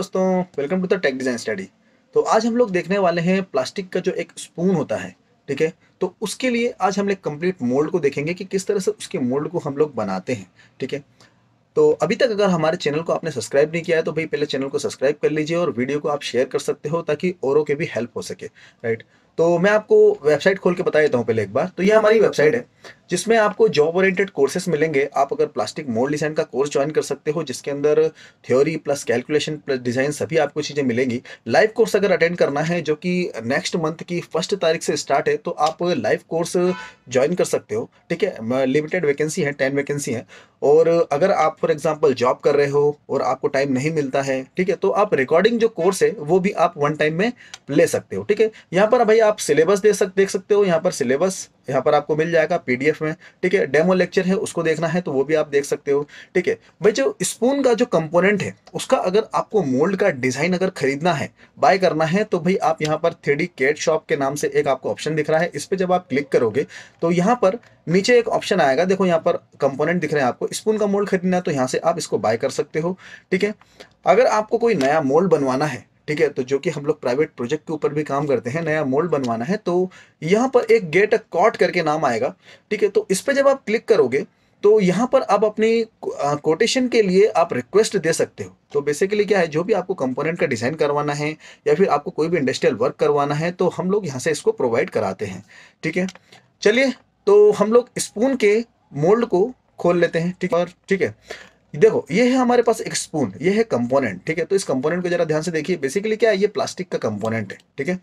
दोस्तों welcome to the Tech Design Study तो आज हम लोग देखने वाले हैं प्लास्टिक का जो एक स्पून होता है ठीक है तो उसके लिए आज हम लोग कंप्लीट मोल्ड को देखेंगे कि किस तरह से उसके मोल्ड को हम लोग बनाते हैं ठीक है तो अभी तक अगर हमारे चैनल को आपने सब्सक्राइब नहीं किया है तो भाई पहले चैनल को सब्सक्राइब कर लीजिए और वीडियो को आप शेयर कर सकते हो ताकि औरों के भी हेल्प हो सके राइट तो मैं आपको वेबसाइट खोल के बता देता हूँ पहले एक बार तो ये हमारी वेबसाइट है जिसमें आपको जॉब ओरिएंटेड कोर्सेस मिलेंगे आप अगर प्लास्टिक मोल्ड डिज़ाइन का कोर्स ज्वाइन कर सकते हो जिसके अंदर theory plus calculation plus design सभी आपको चीज़ें मिलेंगी लाइव कोर्स अगर अटेंड करना है जो कि नेक्स्ट मंथ की फर्स्ट तारीख से स्टार्ट है तो आप लाइव कोर्स ज्वाइन कर सकते हो ठीक है लिमिटेड वैकेंसी है टेन वैकेंसी है और अगर आप फॉर एग्जाम्पल जॉब कर रहे हो और आपको टाइम नहीं मिलता है ठीक है तो आप रिकॉर्डिंग जो कोर्स है वो भी आप वन टाइम में ले सकते हो ठीक है यहाँ पर भाई आप सिलेबस दे सक, देख सकते हो यहाँ पर सिलेबस यहाँ पर आपको मिल जाएगा पीडीएफ में ठीक है डेमो लेक्चर है उसको देखना है तो वो भी आप देख सकते हो ठीक है भाई जो स्पून का जो कंपोनेंट है उसका अगर आपको मोल्ड का डिज़ाइन अगर खरीदना है बाय करना है तो भाई आप यहाँ पर थ्री केट शॉप के नाम से एक आपको ऑप्शन दिख रहा है इस पर जब आप क्लिक करोगे तो यहाँ पर नीचे एक ऑप्शन आएगा देखो यहाँ पर कंपोनेंट दिख रहे हैं आपको स्पून का मोल्ड खरीदना है तो यहाँ से आप इसको बाय कर सकते हो ठीक है अगर आपको कोई नया मोल्ड बनवाना है ठीक है तो जो कि हम लोग प्राइवेट प्रोजेक्ट के ऊपर भी काम करते हैं नया मोल्ड बनवाना है तो यहाँ पर एक गेट अ कॉट करके नाम आएगा ठीक है तो इस पर जब आप क्लिक करोगे तो यहाँ पर आप अपनी कोटेशन के लिए आप रिक्वेस्ट दे सकते हो तो बेसिकली क्या है जो भी आपको कंपोनेंट का डिज़ाइन करवाना है या फिर आपको कोई भी इंडस्ट्रियल वर्क करवाना है तो हम लोग यहाँ से इसको प्रोवाइड कराते हैं ठीक है चलिए तो हम लोग स्पून के मोल्ड को खोल लेते हैं ठीक और ठीक है देखो ये है हमारे पास एक स्पून ये है कंपोनेंट ठीक है तो इस कंपोनेंट को जरा ध्यान से देखिए बेसिकली क्या है ये प्लास्टिक का कंपोनेंट है ठीक है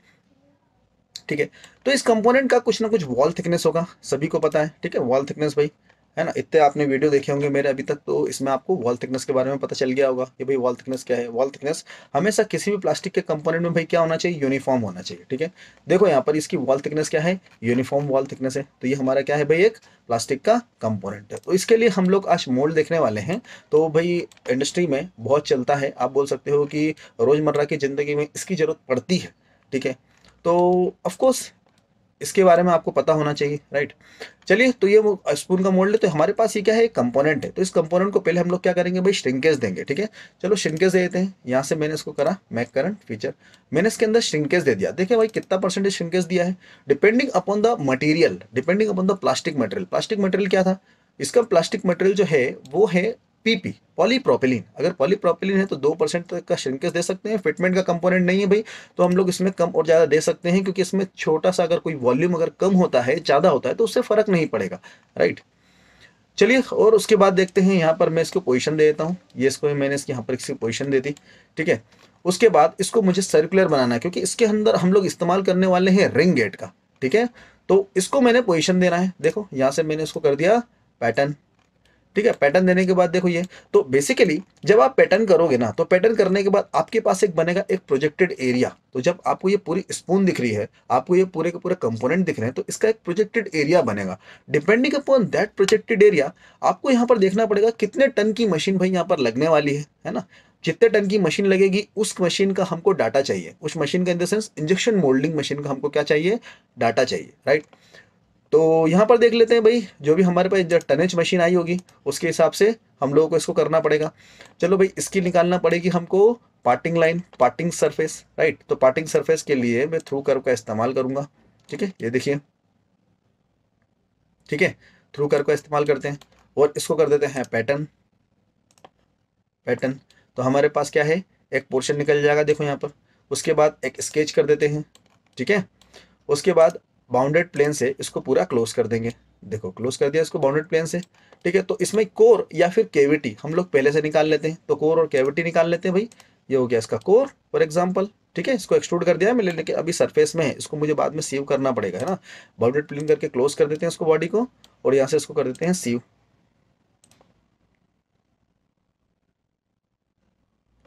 ठीक है तो इस कंपोनेंट का कुछ ना कुछ वॉल थिकनेस होगा सभी को पता है ठीक है वॉल थिकनेस भाई है ना इतने आपने वीडियो देखे होंगे मेरे अभी तक तो इसमें आपको वॉल थिकनेस के बारे में पता चल गया होगा कि भाई वॉल थिकनेस क्या है वॉल थिकनेस हमेशा किसी भी प्लास्टिक के कंपोनेंट में भाई क्या होना चाहिए यूनिफॉर्म होना चाहिए ठीक है देखो यहाँ पर इसकी वॉल थिकनेस क्या है यूनिफॉर्म वॉल थिकनेस है तो ये हमारा क्या है भाई एक प्लास्टिक का कंपोनेंट है तो इसके लिए हम लोग आज मोल्ड देखने वाले हैं तो भाई इंडस्ट्री में बहुत चलता है आप बोल सकते हो कि रोज़मर्रा की ज़िंदगी में इसकी ज़रूरत पड़ती है ठीक है तो ऑफकोर्स इसके बारे में आपको पता होना चाहिए राइट चलिए तो ये वो स्पून का मोल्ड है तो हमारे पास ये क्या है कंपोनेंट है तो इस कंपोनेंट को पहले हम लोग क्या करेंगे भाई श्रिंकेज देंगे ठीक है चलो श्रिंकेज दे देते हैं यहाँ से मैंने इसको करा मैक करंट फीचर मैंने इसके अंदर श्रिंकेज दे दिया देखिए भाई कितना परसेंटेज श्रिंकेज दिया है depending upon the material depending upon the plastic material plastic material क्या था इसका प्लास्टिक मटेरियल जो है वो है पीपी पॉलीप्रोपिलीन अगर पॉलीप्रोपिलीन है तो दो परसेंट तक का श्रिंकेज दे सकते हैं फिटमेंट का कंपोनेंट नहीं है भाई तो हम लोग इसमें कम और ज़्यादा दे सकते हैं क्योंकि इसमें छोटा सा अगर कोई वॉल्यूम अगर कम होता है ज़्यादा होता है तो उससे फ़र्क नहीं पड़ेगा राइट चलिए और उसके बाद देखते हैं यहाँ पर मैं इसको पोजिशन दे देता हूँ ये इसको मैंने इसकी यहाँ पर इसकी पोजिशन दे दी ठीक है उसके बाद इसको मुझे सर्कुलर बनाना है क्योंकि इसके अंदर हम लोग इस्तेमाल करने वाले हैं रिंग गेट का ठीक है तो इसको मैंने पोजिशन देना है देखो यहाँ से मैंने इसको कर दिया पैटर्न ठीक है पैटर्न देने के बाद देखो ये तो बेसिकली जब आप पैटर्न करोगे ना तो पैटर्न करने के बाद आपके पास एक बनेगा एक प्रोजेक्टेड एरिया तो जब आपको ये पूरी स्पून दिख रही है आपको ये पूरे के पूरे कंपोनेंट दिख रहे हैं तो इसका एक प्रोजेक्टेड एरिया बनेगा depending upon that projected area आपको यहाँ पर देखना पड़ेगा कितने टन की मशीन भाई यहाँ पर लगने वाली है है ना जितने टन की मशीन लगेगी उस मशीन का हमको डाटा चाहिए उस मशीन का in the sense injection moulding machine का हमको क्या चाहिए डाटा चाहिए राइट तो यहाँ पर देख लेते हैं भाई जो भी हमारे पास जो टनेज मशीन आई होगी उसके हिसाब से हम लोगों को इसको करना पड़ेगा चलो भाई इसकी निकालना पड़ेगी हमको parting line parting surface right तो पार्टिंग सरफेस के लिए मैं थ्रू कर्व का इस्तेमाल करूँगा ठीक है ये देखिए ठीक है थ्रू कर्व का इस्तेमाल करते हैं और इसको कर देते हैं पैटर्न पैटर्न तो हमारे पास क्या है एक पोर्शन निकल जाएगा देखो यहाँ पर उसके बाद एक स्केच कर देते हैं ठीक है उसके बाद बाउंडेड प्लेन से इसको पूरा क्लोज कर देंगे देखो क्लोज कर दिया इसको बाउंडेड प्लेन से ठीक है तो इसमें कोर या फिर केविटी हम लोग पहले से निकाल लेते हैं तो कोर और केविटी निकाल लेते हैं भाई ये हो गया इसका कोर फॉर एग्जाम्पल ठीक है इसको एक्सट्रूड कर दिया है मैंने लेकिन अभी सरफेस में है इसको मुझे बाद में सीव करना पड़ेगा है ना बाउंडेड प्लेन करके क्लोज कर देते हैं इसको बॉडी को और यहाँ से इसको कर देते हैं सीव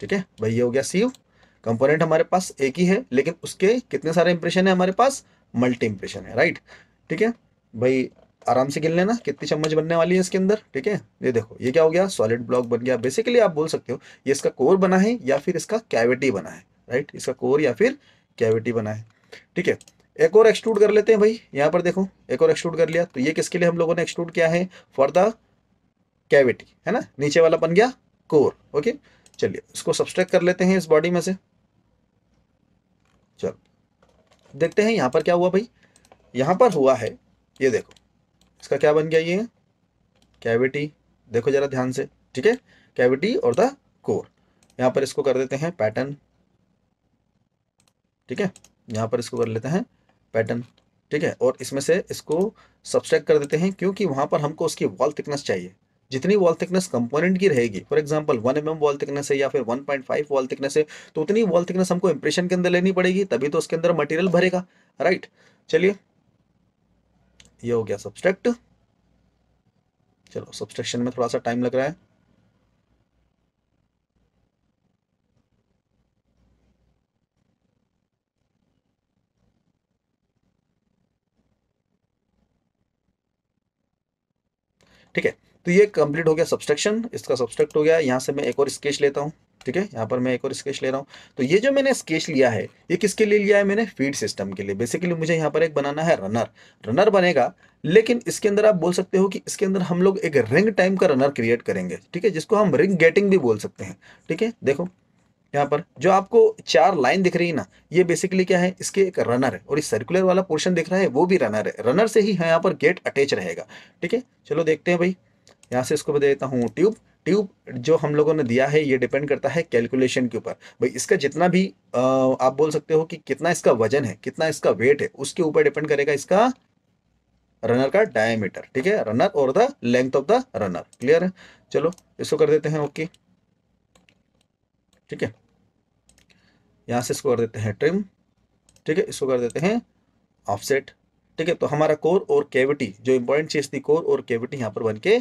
ठीक है भाई ये हो गया सीव कंपोनेंट हमारे पास एक ही है लेकिन उसके कितने सारे इंप्रेशन है हमारे पास मल्टी इम्प्रेशन है राइट ठीक है भाई आराम से गिन लेना कितनी चम्मच बनने वाली है इसके अंदर ठीक है ये देखो ये क्या हो गया सॉलिड ब्लॉक बन गया बेसिकली आप बोल सकते हो ये इसका कोर बना है या फिर इसका कैविटी बना है राइट इसका कोर या फिर कैविटी बना है ठीक है एक और एक्सट्रूड कर लेते हैं भाई यहाँ पर देखो एक और एक्सट्रूड कर लिया तो ये किसके लिए हम लोगों ने एक्सट्रूड किया है फॉर द कैविटी है ना नीचे वाला बन गया कोर ओके चलिए इसको सब्सट्रैक्ट कर लेते हैं इस बॉडी में से चलो देखते हैं यहाँ पर क्या हुआ भाई यहाँ पर हुआ है ये देखो इसका क्या बन गया ये कैविटी देखो जरा ध्यान से ठीक है कैविटी और द कोर यहाँ पर इसको कर देते हैं पैटर्न ठीक है यहाँ पर इसको कर लेते हैं पैटर्न ठीक है और इसमें से इसको सब्सट्रैक्ट कर देते हैं क्योंकि वहाँ पर हमको उसकी वॉल थिकनेस चाहिए जितनी वॉल थिकनेस कंपोनेंट की रहेगी for example one M wall thickness है या फिर one point five wall thickness है तो उतनी वॉल थिकनेस हमको इंप्रेशन के अंदर लेनी पड़ेगी तभी तो उसके अंदर मटेरियल भरेगा राइट चलिए ये हो गया सब्सट्रैक्ट चलो सब्सट्रैक्शन में थोड़ा सा टाइम लग रहा है ठीक है तो ये कंप्लीट हो गया सब्सट्रक्शन इसका सब्सट्रक्ट हो गया यहाँ से मैं एक और स्केच लेता हूँ ठीक है यहाँ पर मैं एक और स्केच ले रहा हूँ तो ये जो मैंने स्केच लिया है ये किसके लिए लिया है मैंने फीड सिस्टम के लिए बेसिकली मुझे यहाँ पर एक बनाना है रनर रनर बनेगा लेकिन इसके अंदर आप बोल सकते हो कि इसके अंदर हम लोग एक रिंग टाइम का रनर क्रिएट करेंगे ठीक है जिसको हम रिंग गेटिंग भी बोल सकते हैं ठीक है देखो यहाँ पर जो आपको चार लाइन दिख रही है ना ये बेसिकली क्या है इसके एक रनर है और इस सर्कुलर वाला पोर्शन दिख रहा है वो भी रनर है रनर से ही यहाँ पर गेट अटैच रहेगा ठीक है चलो देखते हैं भाई यहाँ से इसको मैं देता हूँ ट्यूब ट्यूब जो हम लोगों ने दिया है ये डिपेंड करता है कैलकुलेशन के ऊपर भाई इसका जितना भी आप बोल सकते हो कि कितना इसका वजन है कितना इसका वेट है उसके ऊपर डिपेंड करेगा इसका रनर का डायमीटर ठीक है रनर और the length of the runner clear है चलो इसको कर देते हैं ओके ठीक है यहाँ से इसको कर देते हैं ट्रिम ठीक है इसको कर देते हैं ऑफसेट ठीक है तो हमारा कोर और केविटी जो इंपॉर्टेंट चीज़ थी कोर और केविटी यहाँ पर बन के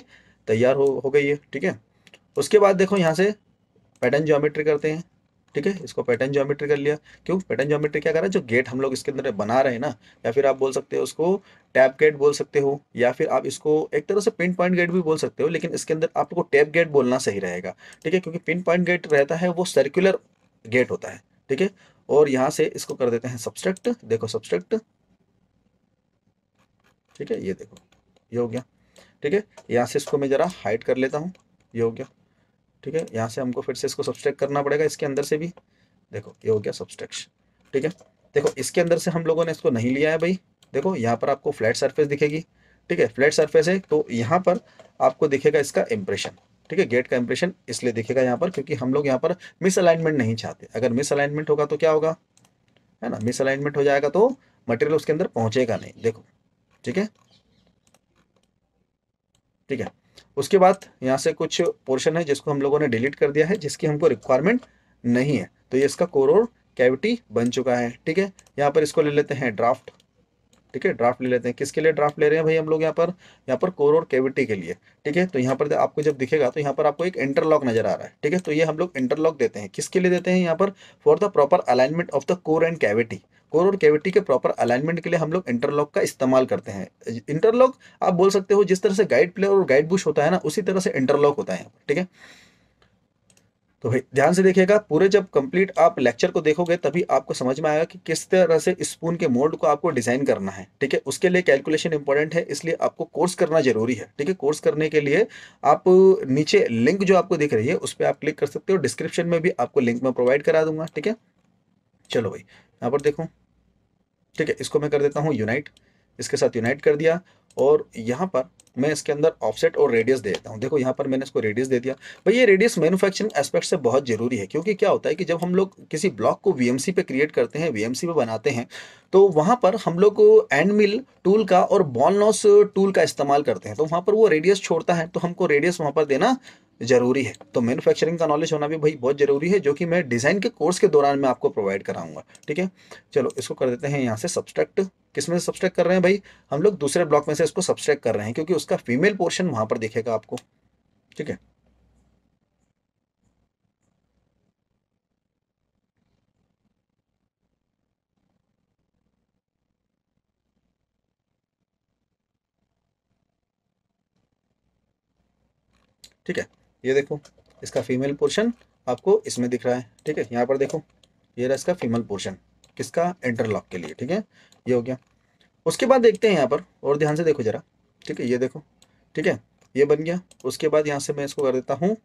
तैयार हो हो गई है ठीक है उसके बाद देखो यहाँ से पैटर्न ज्योमेट्री करते हैं ठीक है इसको पैटर्न ज्योमेट्री कर लिया क्यों पैटर्न ज्योमेट्री क्या कर रहा है जो गेट हम लोग इसके अंदर बना रहे हैं ना या फिर आप बोल सकते हो उसको टैप गेट बोल सकते हो या फिर आप इसको एक तरह से पिन पॉइंट गेट भी बोल सकते हो लेकिन इसके अंदर आपको टैप गेट बोलना सही रहेगा ठीक है क्योंकि पिन पॉइंट गेट रहता है वो सर्कुलर गेट होता है ठीक है और यहाँ से इसको कर देते हैं सब्सट्रक्ट देखो सब्सट्रक्ट ठीक है ये देखो ये हो गया ठीक है यहाँ से इसको मैं ज़रा हाइट कर लेता हूँ ये हो गया ठीक है यहाँ से हमको फिर से इसको सब्सट्रैक्ट करना पड़ेगा इसके अंदर से भी देखो ये हो गया सब्सट्रैक्शन ठीक है देखो इसके अंदर से हम लोगों ने इसको नहीं लिया है भाई देखो यहाँ पर आपको फ्लैट सरफेस दिखेगी ठीक है फ्लैट सरफेस है तो यहाँ पर आपको दिखेगा इसका इम्प्रेशन ठीक है गेट का इम्प्रेशन इसलिए दिखेगा यहाँ पर क्योंकि हम लोग यहाँ पर मिस अलाइनमेंट नहीं चाहते अगर मिस अलाइनमेंट होगा तो क्या होगा है ना मिस अलाइनमेंट हो जाएगा तो मटेरियल उसके अंदर पहुँचेगा नहीं देखो ठीक है ठीक है उसके बाद यहाँ से कुछ पोर्शन है जिसको हम लोगों ने डिलीट कर दिया है जिसकी हमको रिक्वायरमेंट नहीं है तो ये इसका और कैविटी बन चुका है ठीक है यहाँ पर इसको ले लेते हैं ड्राफ्ट ठीक है ड्राफ्ट ले लेते हैं किसके लिए ड्राफ्ट ले रहे हैं भाई हम लोग यहाँ पर यहाँ पर कोर और कैविटी के लिए ठीक है तो यहाँ पर आपको जब दिखेगा तो यहाँ पर आपको एक इंटरलॉक नजर आ रहा है ठीक है तो ये हम लोग इंटरलॉक देते हैं किसके लिए देते हैं यहाँ पर for the proper alignment of the core and cavity core और कैविटी के प्रॉपर अलाइनमेंट के लिए हम लोग इंटरलॉक का इस्तेमाल करते हैं इंटरलॉक आप बोल सकते हो जिस तरह से गाइड प्लेयर और गाइड बुश होता है ना उसी तरह से इंटरलॉक होता है ठीक है तो भाई ध्यान से देखिएगा पूरे जब कंप्लीट आप लेक्चर को देखोगे तभी आपको समझ में आएगा कि किस तरह से स्पून के मोल्ड को आपको डिजाइन करना है ठीक है उसके लिए कैलकुलेशन इंपॉर्टेंट है इसलिए आपको कोर्स करना जरूरी है ठीक है कोर्स करने के लिए आप नीचे लिंक जो आपको दिख रही है उस पर आप क्लिक कर सकते हो डिस्क्रिप्शन में भी आपको लिंक में प्रोवाइड करा दूंगा ठीक है चलो भाई यहाँ पर देखो ठीक है इसको मैं कर देता हूँ यूनाइट इसके साथ यूनाइट कर दिया और यहाँ पर मैं इसके अंदर ऑफसेट और रेडियस दे देता हूँ देखो यहाँ पर मैंने इसको रेडियस दे दिया भाई ये रेडियस मैन्युफैक्चरिंग एस्पेक्ट से बहुत ज़रूरी है क्योंकि क्या होता है कि जब हम लोग किसी ब्लॉक को वीएमसी पे क्रिएट करते हैं वीएमसी पे बनाते हैं तो वहाँ पर हम लोग एंड मिल टूल का और बॉलनॉस टूल का इस्तेमाल करते हैं तो वहाँ पर वो रेडियस छोड़ता है तो हमको रेडियस वहाँ पर देना जरूरी है तो मैन्युफैक्चरिंग का नॉलेज होना भी भाई बहुत ज़रूरी है जो कि मैं डिज़ाइन के कोर्स के दौरान मैं आपको प्रोवाइड कराऊंगा ठीक है चलो इसको कर देते हैं यहाँ से सब्सट्रैक्ट किस में सब्सट्रैक्ट कर रहे हैं भाई हम लोग दूसरे ब्लॉक में से इसको सब्सट्रैक्ट कर रहे हैं क्योंकि उसका फीमेल पोर्शन वहाँ पर दिखेगा आपको ठीक है ठीक है ये देखो इसका फीमेल पोर्शन आपको इसमें दिख रहा है ठीक है यहाँ पर देखो ये रहा इसका फीमेल पोर्शन किसका इंटरलॉक के लिए ठीक है ये हो गया उसके बाद देखते हैं यहाँ पर और ध्यान से देखो जरा ठीक है ये देखो ठीक है ये बन गया उसके बाद यहाँ से मैं इसको कर देता हूँ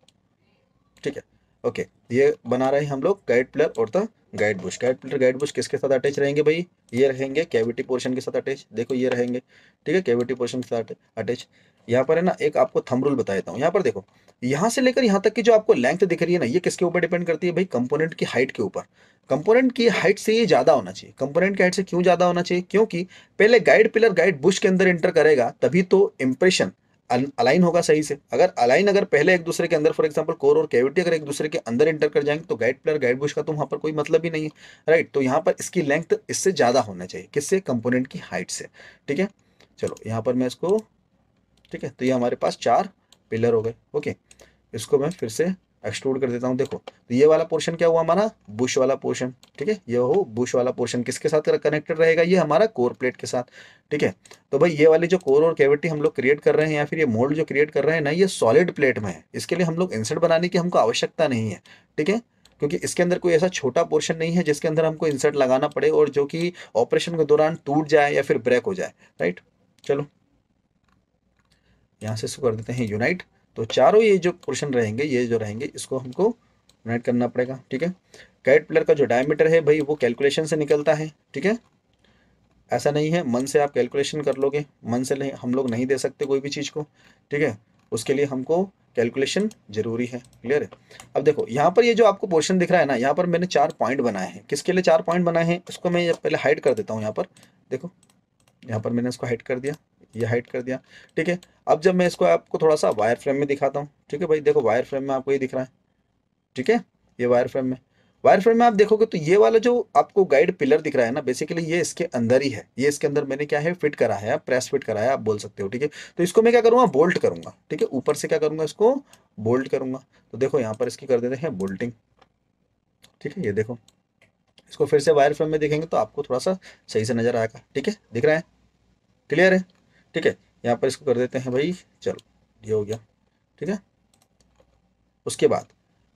ठीक है ओके ये बना रहे हैं हम लोग गाइड पिलर और the guide bush guide pillar guide bush किसके साथ अटैच रहेंगे भाई ये रहेंगे कैविटी पोर्शन के साथ अटैच देखो ये रहेंगे ठीक है कैविटी पोर्शन के साथ अटैच यहाँ पर है ना एक आपको थम रूल बता देता हूँ यहाँ पर देखो यहाँ से लेकर यहाँ तक की जो आपको लेंथ दिख रही है ना ये किसके ऊपर डिपेंड करती है भाई कंपोनेंट की हाइट के ऊपर कंपोनेंट की हाइट से ये ज़्यादा होना चाहिए कंपोनेंट की हाइट से क्यों ज़्यादा होना चाहिए क्योंकि पहले गाइड पिलर गाइड बुश के अंदर एंटर करेगा तभी तो इम्प्रेशन अलाइन होगा सही से अगर अलाइन अगर पहले एक दूसरे के अंदर फॉर एग्जांपल कोर और कैविटी अगर एक दूसरे के अंदर एंटर कर जाएंगे तो गाइड प्लेयर गाइड बुश का तो वहाँ पर कोई मतलब ही नहीं है राइट तो यहाँ पर इसकी लेंथ इससे ज़्यादा होना चाहिए किससे कंपोनेंट की हाइट से ठीक है चलो यहाँ पर मैं इसको ठीक है तो ये हमारे पास चार पिलर हो गए ओके इसको मैं फिर से एक्सट्रूड कर देता हूँ देखो तो ये वाला पोर्शन क्या हुआ हमारा बुश वाला पोर्शन ठीक है ये हो बुश वाला पोर्शन किसके साथ कनेक्टेड रहेगा ये हमारा कोर प्लेट के साथ ठीक है तो भाई ये वाली जो कोर और कैविटी हम लोग क्रिएट कर रहे हैं या फिर ये मोल्ड जो क्रिएट कर रहे हैं ना ये सॉलिड प्लेट में है इसके लिए हम लोग इंसर्ट बनाने की हमको आवश्यकता नहीं है ठीक है क्योंकि इसके अंदर कोई ऐसा छोटा पोर्शन नहीं है जिसके अंदर हमको इंसर्ट लगाना पड़े और जो कि ऑपरेशन के दौरान टूट जाए या फिर ब्रेक हो जाए राइट चलो यहाँ से इसको कर देते हैं यूनाइट तो चारों ये जो क्वेश्चन रहेंगे ये जो रहेंगे इसको हमको राइट करना पड़ेगा ठीक है कैट पिलर का जो डायमीटर है भाई वो कैलकुलेशन से निकलता है ठीक है ऐसा नहीं है मन से आप कैलकुलेशन कर लोगे मन से नहीं हम लोग नहीं दे सकते कोई भी चीज़ को ठीक है उसके लिए हमको कैलकुलेशन जरूरी है क्लियर है अब देखो यहाँ पर ये जो आपको पोर्शन दिख रहा है ना यहाँ पर मैंने चार पॉइंट बनाए हैं किसके लिए चार पॉइंट बनाए हैं इसको मैं पहले हाइड कर देता हूँ यहाँ पर देखो यहाँ पर मैंने इसको हाइड कर दिया ये हाइट कर दिया ठीक है अब जब मैं इसको आपको थोड़ा सा वायर फ्रेम में दिखाता हूँ ठीक है भाई देखो वायर फ्रेम में आपको ये दिख रहा है ठीक है ये वायर फ्रेम में वायर फ्रेम में आप देखोगे तो ये वाला जो आपको गाइड पिलर दिख रहा है ना बेसिकली ये इसके अंदर ही है ये इसके अंदर मैंने क्या है फिट करा है प्रेस फिट करा है आप बोल सकते हो ठीक है तो इसको मैं क्या करूँगा बोल्ट करूंगा ठीक है ऊपर से क्या करूंगा इसको बोल्ट करूंगा तो देखो यहाँ पर इसकी कर देते हैं बोल्टिंग ठीक है ये देखो इसको फिर से वायर फ्रेम में देखेंगे तो आपको थोड़ा सा सही से नजर आएगा ठीक है दिख रहा है क्लियर है ठीक है यहाँ पर इसको कर देते हैं भाई चलो ये हो गया ठीक है उसके बाद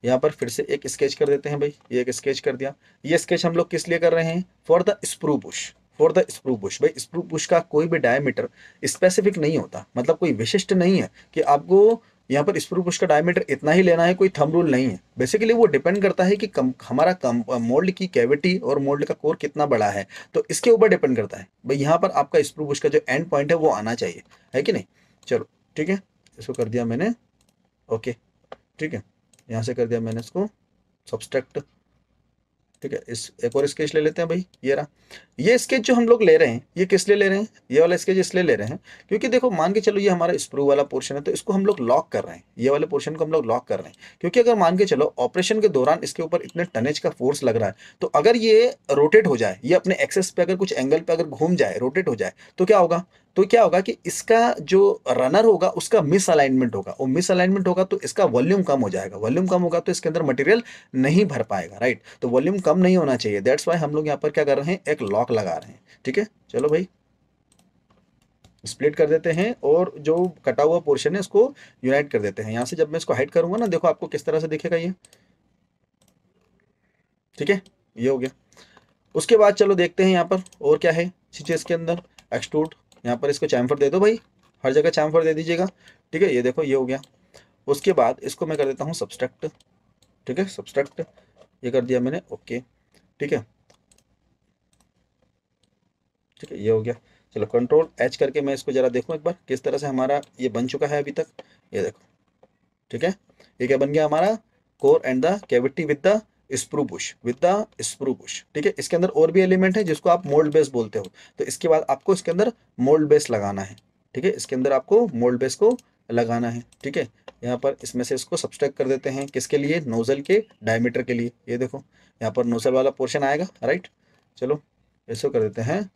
यहाँ पर फिर से एक स्केच कर देते हैं भाई ये एक स्केच कर दिया ये स्केच हम लोग किस लिए कर रहे हैं for the sprue bush for the sprue bush भाई स्प्रू बुश का कोई भी डायमीटर स्पेसिफिक नहीं होता मतलब कोई विशिष्ट नहीं है कि आपको यहाँ पर स्प्रू पुश का डायमीटर इतना ही लेना है कोई थम रूल नहीं है बेसिकली वो डिपेंड करता है कि कम, हमारा कम मोल्ड की कैविटी और मोल्ड का कोर कितना बड़ा है तो इसके ऊपर डिपेंड करता है भाई यहाँ पर आपका स्प्रू पुश का जो एंड पॉइंट है वो आना चाहिए है कि नहीं चलो ठीक है इसको कर दिया मैंने ओके ठीक है यहाँ से कर दिया मैंने इसको सब्सट्रैक्ट ठीक है इस एक और स्केच ले लेते हैं भाई ये रहा ये स्केच जो हम लोग ले रहे हैं ये किस लिए ले रहे हैं ये वाला स्केच इसलिए ले रहे हैं क्योंकि देखो मान के चलो ये हमारा स्प्रू वाला पोर्शन है तो इसको हम लोग लॉक कर रहे हैं ये वाले पोर्शन को हम लोग लॉक कर रहे हैं क्योंकि अगर मान के चलो ऑपरेशन के दौरान इसके ऊपर इतने टनेज का फोर्स लग रहा है तो अगर ये रोटेट हो जाए ये अपने एक्सेस पे अगर कुछ एंगल पे अगर घूम जाए रोटेट हो जाए तो क्या होगा तो क्या होगा कि इसका जो रनर होगा उसका मिस अलाइनमेंट होगा और मिस अलाइनमेंट होगा तो इसका वॉल्यूम कम हो जाएगा वॉल्यूम कम होगा तो इसके अंदर मटेरियल नहीं भर पाएगा राइट तो वॉल्यूम कम नहीं होना चाहिए दैट्स वाई हम लोग यहाँ पर क्या कर रहे हैं एक लॉक लगा रहे हैं ठीक है चलो भाई स्प्लिट कर देते हैं और जो कटा हुआ पोर्शन है इसको यूनाइट कर देते हैं यहाँ से जब मैं इसको हाइट करूंगा ना देखो आपको किस तरह से दिखेगा ये ठीक है ये हो गया उसके बाद चलो देखते हैं यहाँ पर और क्या है सीचे इसके अंदर एक्सट्रूड यहाँ पर इसको चैम्फर दे दो भाई हर जगह चैम्फर दे दीजिएगा ठीक है ये देखो ये हो गया उसके बाद इसको मैं कर देता हूँ सब्सट्रैक्ट ठीक है सब्सट्रैक्ट ये कर दिया मैंने ओके ठीक है ठीक है ये हो गया चलो कंट्रोल एच करके मैं इसको ज़रा देखूँ एक बार किस तरह से हमारा ये बन चुका है अभी तक ये देखो ठीक है ये क्या बन गया हमारा core and the cavity with the sprue bush with the sprue bush ठीक है इसके अंदर और भी एलिमेंट है जिसको आप मोल्ड बेस बोलते हो तो इसके बाद आपको इसके अंदर मोल्ड बेस लगाना है ठीक है इसके अंदर आपको मोल्ड बेस को लगाना है ठीक है यहाँ पर इसमें से इसको सब्सट्रैक कर देते हैं किसके लिए नोजल के डायमीटर के लिए ये देखो यहाँ पर नोजल वाला पोर्शन आएगा राइट चलो ऐसे कर देते हैं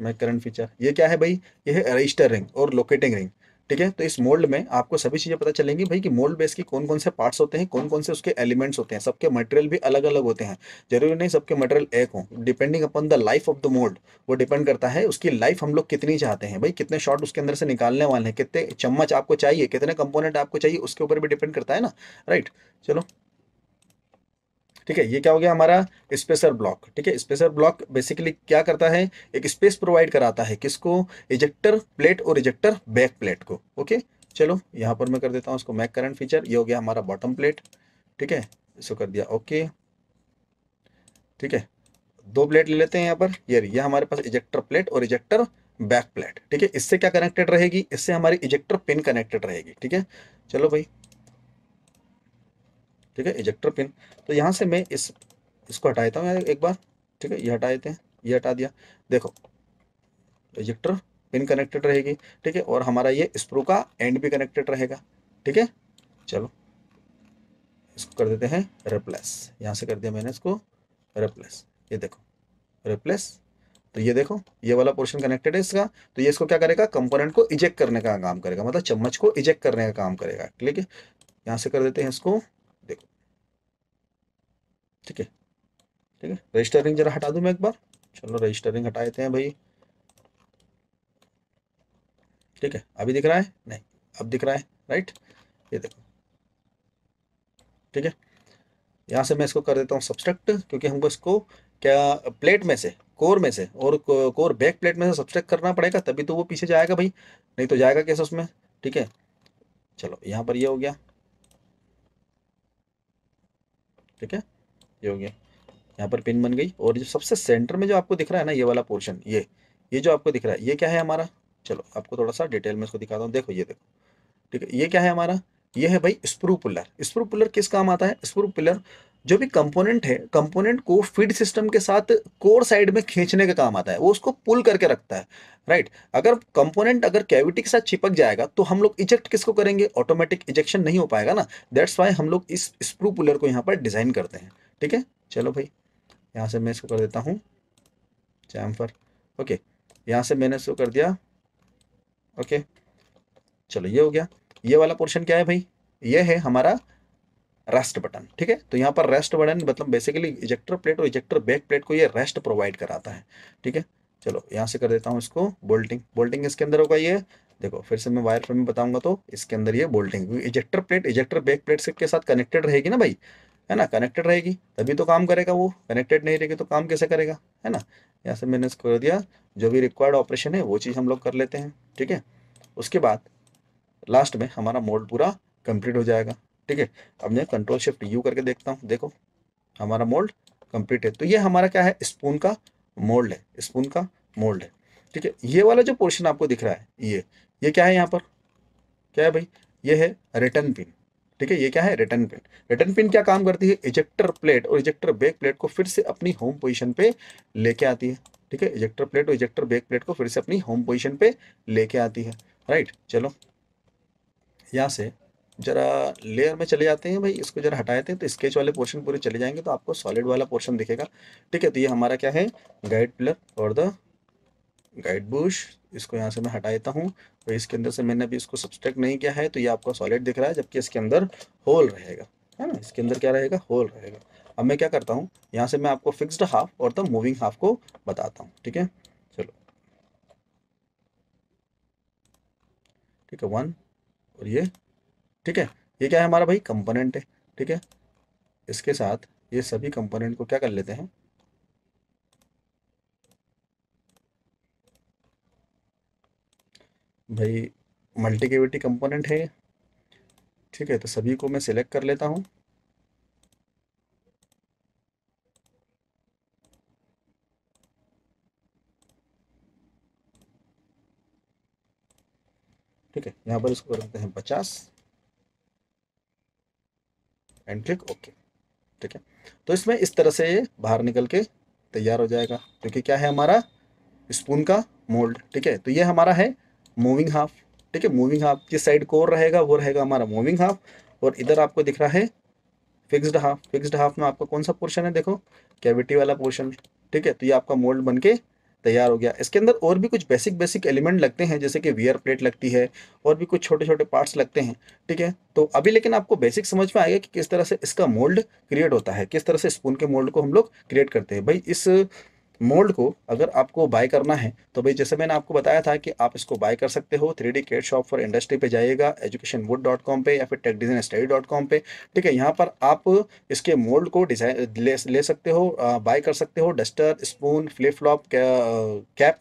मैं करंट फीचर ये क्या है भाई ये है रजिस्टर रिंग और लोकेटिंग रिंग ठीक है तो इस मोल्ड में आपको सभी चीज़ें पता चलेंगी भाई कि मोल्ड बेस के कौन कौन से पार्ट्स होते हैं कौन कौन से उसके एलिमेंट्स होते हैं सबके मटेरियल भी अलग अलग होते हैं जरूरी नहीं सबके मटेरियल एक हो depending upon the life of the mould वो डिपेंड करता है उसकी लाइफ हम लोग कितनी चाहते हैं भाई कितने शॉर्ट उसके अंदर से निकालने वाले हैं कितने चम्मच आपको चाहिए कितने कंपोनेंट आपको चाहिए उसके ऊपर भी डिपेंड करता है ना राइट चलो ठीक है ये क्या हो गया हमारा स्पेसर ब्लॉक ठीक है स्पेसर ब्लॉक बेसिकली क्या करता है एक स्पेस प्रोवाइड कराता है किसको इजेक्टर प्लेट और इजेक्टर बैक प्लेट को ओके चलो यहाँ पर मैं कर देता हूँ उसको मैक करंट फीचर ये हो गया हमारा बॉटम प्लेट ठीक है इसको कर दिया ओके ठीक है दो प्लेट ले लेते हैं यहाँ पर ये ये हमारे पास इजेक्टर प्लेट और इजेक्टर बैक प्लेट ठीक है इससे क्या कनेक्टेड रहेगी इससे हमारी इजेक्टर पिन कनेक्टेड रहेगी ठीक है चलो भाई ठीक है इजेक्टर पिन तो यहाँ से मैं इस इसको हटाता हूँ एक बार ठीक है ये हटा देते हैं ये हटा दिया देखो इजेक्टर पिन कनेक्टेड रहेगी ठीक है और हमारा ये स्प्रू का एंड भी कनेक्टेड रहेगा ठीक है चलो इसको कर देते हैं रिप्लेस यहाँ से कर दिया मैंने इसको रिप्लेस ये देखो रिप्लेस तो ये देखो ये वाला पोर्शन कनेक्टेड है इसका तो ये इसको क्या करेगा कंपोनेंट को इजेक्ट करने का काम करेगा मतलब चम्मच को इजेक्ट करने का काम करेगा ठीक है यहाँ से कर देते हैं इसको ठीक है ठीक है रजिस्टरिंग जरा हटा दूं मैं एक बार चलो रजिस्टरिंग हटा देते हैं भाई ठीक है अभी दिख रहा है नहीं अब दिख रहा है राइट ये देखो ठीक है यहाँ से मैं इसको कर देता हूँ सब्सट्रैक्ट क्योंकि हमको इसको क्या प्लेट में से कोर में से और कोर बैक प्लेट में से सब्सट्रैक्ट करना पड़ेगा तभी तो वो पीछे जाएगा भाई नहीं तो जाएगा कैसे उसमें ठीक है चलो यहाँ पर ये यह हो गया ठीक है ये हो गया यहाँ पर पिन बन गई और जो सबसे सेंटर में जो आपको दिख रहा है ना ये वाला पोर्शन ये ये जो आपको दिख रहा है ये क्या है हमारा चलो आपको थोड़ा सा डिटेल में इसको दिखाता हूँ देखो ये देखो ठीक है ये क्या है हमारा ये है भाई स्प्रू पुलर स्प्रू पुलर किस काम आता है स्प्रू पुलर जो भी कंपोनेंट है कंपोनेंट को फीड सिस्टम के साथ कोर साइड में खींचने का काम आता है वो उसको पुल करके रखता है राइट अगर कंपोनेंट अगर कैविटी के साथ चिपक जाएगा तो हम लोग इजेक्ट किसको करेंगे ऑटोमेटिक इजेक्शन नहीं हो पाएगा ना दैट्स वाई हम लोग इस स्प्रू पुलर को यहाँ पर डिजाइन करते हैं ठीक है चलो भाई यहाँ से मैं इसको कर देता हूँ चैम्फर ओके यहाँ से मैंने इसको कर दिया ओके चलो ये हो गया ये वाला पोर्शन क्या है भाई ये है हमारा रेस्ट बटन ठीक है तो यहाँ पर रेस्ट बटन मतलब बेसिकली इजेक्टर प्लेट और इजेक्टर बैक प्लेट को ये रेस्ट प्रोवाइड कराता है ठीक है चलो यहाँ से कर देता हूँ इसको बोल्टिंग बोल्टिंग इसके अंदर होगा ये देखो फिर से मैं वायर फ्रेम में बताऊंगा तो इसके अंदर ये bolting ejector plate ejector back plate के साथ कनेक्टेड रहेगी ना भाई है ना कनेक्टेड रहेगी तभी तो काम करेगा वो कनेक्टेड नहीं रहेगी तो काम कैसे करेगा है ना यहाँ से मैंने कर दिया जो भी रिक्वायर्ड ऑपरेशन है वो चीज़ हम लोग कर लेते हैं ठीक है उसके बाद लास्ट में हमारा मोड पूरा कंप्लीट हो जाएगा ठीक है अब मैं कंट्रोल शिफ्ट यू करके देखता हूँ देखो हमारा मोल्ड कंप्लीट है तो ये हमारा क्या है स्पून का मोल्ड है स्पून का मोल्ड है ठीक है ये वाला जो पोर्शन आपको दिख रहा है ये ये क्या है यहाँ पर क्या है भाई ये है रिटर्न पिन ठीक है ये क्या है रिटर्न पिन रिटर्न पिन क्या काम करती है इजेक्टर प्लेट और इजेक्टर बैक प्लेट को फिर से अपनी होम पोजिशन पे लेके आती है ठीक है इजेक्टर प्लेट और इजेक्टर बैक प्लेट को फिर से अपनी होम पोजिशन पे लेके आती है राइट चलो यहाँ से जरा लेयर में चले जाते हैं भाई इसको जरा हटाते हैं तो स्केच वाले पोर्शन पूरे चले जाएंगे तो आपको सॉलिड वाला पोर्शन दिखेगा ठीक है तो ये हमारा क्या है गाइड पिलर और द गाइड बुश इसको यहाँ से मैं हटा देता हूँ और इसके अंदर से मैंने अभी इसको सब्सट्रैक्ट नहीं किया है तो ये आपका सॉलिड दिख रहा है जबकि इसके अंदर होल रहेगा है ना इसके अंदर क्या रहेगा होल रहेगा अब मैं क्या करता हूँ यहाँ से मैं आपको फिक्स्ड हाफ और द मूविंग हाफ को बताता हूँ ठीक है चलो ठीक है वन और ये ठीक है ये क्या है हमारा भाई कंपोनेंट है ठीक है इसके साथ ये सभी कंपोनेंट को क्या कर लेते हैं भाई मल्टी केविटी कंपोनेंट है ठीक है तो सभी को मैं सिलेक्ट कर लेता हूँ ठीक है यहाँ पर इसको रखते हैं पचास एंड क्लिक ओके ठीक है तो इसमें इस तरह से ये बाहर निकल के तैयार हो जाएगा क्योंकि क्या है हमारा स्पून का मोल्ड ठीक है तो ये हमारा है मूविंग हाफ ठीक है मूविंग हाफ जिस साइड कोर रहेगा वो रहेगा हमारा मूविंग हाफ और इधर आपको दिख रहा है फिक्स्ड हाफ फिक्स्ड हाफ में आपका कौन सा पोर्शन है देखो कैविटी वाला पोर्शन ठीक है तो ये आपका मोल्ड बन के तैयार हो गया इसके अंदर और भी कुछ बेसिक बेसिक एलिमेंट लगते हैं जैसे कि वियर प्लेट लगती है और भी कुछ छोटे छोटे पार्ट्स लगते हैं ठीक है तो अभी लेकिन आपको बेसिक समझ में आएगा कि किस तरह से इसका मोल्ड क्रिएट होता है किस तरह से स्पून के मोल्ड को हम लोग क्रिएट करते हैं भाई इस मोल्ड को अगर आपको बाय करना है तो भाई जैसे मैंने आपको बताया था कि आप इसको बाय कर सकते हो three D cat shop for industry पे जाइएगा एजुकेशन वुड डॉट कॉम पर या फिर Tech Design Study dot com पर ठीक है यहाँ पर आप इसके मोल्ड को डिजाइन ले, ले सकते हो बाय कर सकते हो duster spoon flip flop cap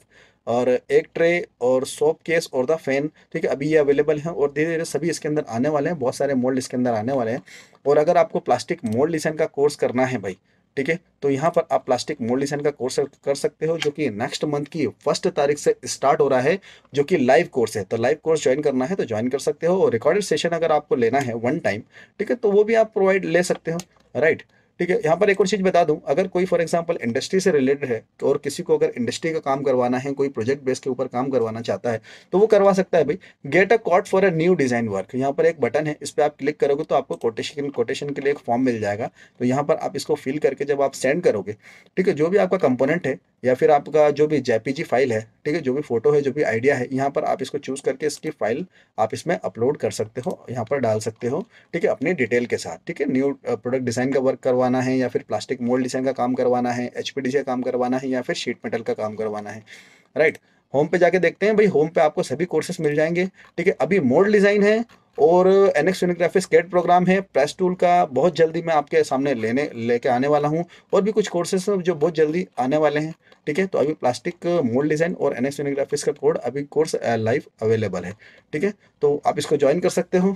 और एक ट्रे और सोप केस और द फैन ठीक है अभी ये अवेलेबल हैं और धीरे धीरे सभी इसके अंदर आने वाले हैं बहुत सारे मोल्ड इसके अंदर आने वाले हैं और अगर आपको प्लास्टिक मोल्ड डिज़ाइन का कोर्स करना है भाई ठीक है तो यहाँ पर आप प्लास्टिक मोल्ड डिजाइन का कोर्स कर सकते हो जो कि नेक्स्ट मंथ की फर्स्ट तारीख से स्टार्ट हो रहा है जो कि लाइव कोर्स है तो लाइव कोर्स ज्वाइन करना है तो ज्वाइन कर सकते हो और रिकॉर्डेड सेशन अगर आपको लेना है वन टाइम ठीक है तो वो भी आप प्रोवाइड ले सकते हो राइट right? ठीक है यहाँ पर एक और चीज़ बता दूँ अगर कोई फॉर एग्जाम्पल इंडस्ट्री से रिलेटेड है तो और किसी को अगर इंडस्ट्री का काम करवाना है कोई प्रोजेक्ट बेस के ऊपर काम करवाना चाहता है तो वो करवा सकता है भाई get a quote for a new design work यहाँ पर एक बटन है इस पर आप क्लिक करोगे तो आपको कोटेशन कोटेशन के लिए एक फॉर्म मिल जाएगा तो यहाँ पर आप इसको फिल करके जब आप सेंड करोगे ठीक है जो भी आपका कंपोनेंट है या फिर आपका जो भी जेपीजी फाइल है ठीक है जो भी फोटो है जो भी आइडिया है यहाँ पर आप इसको चूज करके इसकी फाइल आप इसमें अपलोड कर सकते हो यहाँ पर डाल सकते हो ठीक है अपनी डिटेल के साथ ठीक है न्यू प्रोडक्ट डिजाइन का वर्क करवाना है या फिर प्लास्टिक मोल्ड डिजाइन का काम करवाना है एच का काम करवाना है या फिर शीट मेटल का काम करवाना है राइट होम पे जाके देखते हैं भाई होम पे आपको सभी कोर्सेस मिल जाएंगे ठीक है अभी मोल्ड डिजाइन है और एनएक्स यूनिग्राफी कैट प्रोग्राम है प्रेस टूल का बहुत जल्दी मैं आपके सामने लेने लेके आने वाला हूँ और भी कुछ कोर्सेस जो बहुत जल्दी आने वाले हैं ठीक है तो अभी प्लास्टिक मोल्ड डिज़ाइन और एनएक्स यूनिग्राफिस का कोड अभी कोर्स लाइव अवेलेबल है ठीक है तो आप इसको ज्वाइन कर सकते हो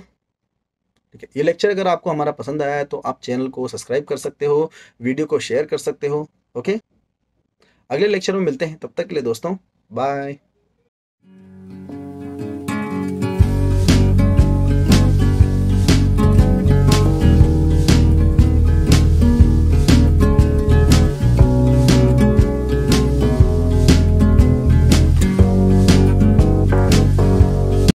ठीक है ये लेक्चर अगर आपको हमारा पसंद आया है तो आप चैनल को सब्सक्राइब कर सकते हो वीडियो को शेयर कर सकते हो ओके अगले लेक्चर में मिलते हैं तब तक के लिए दोस्तों बाय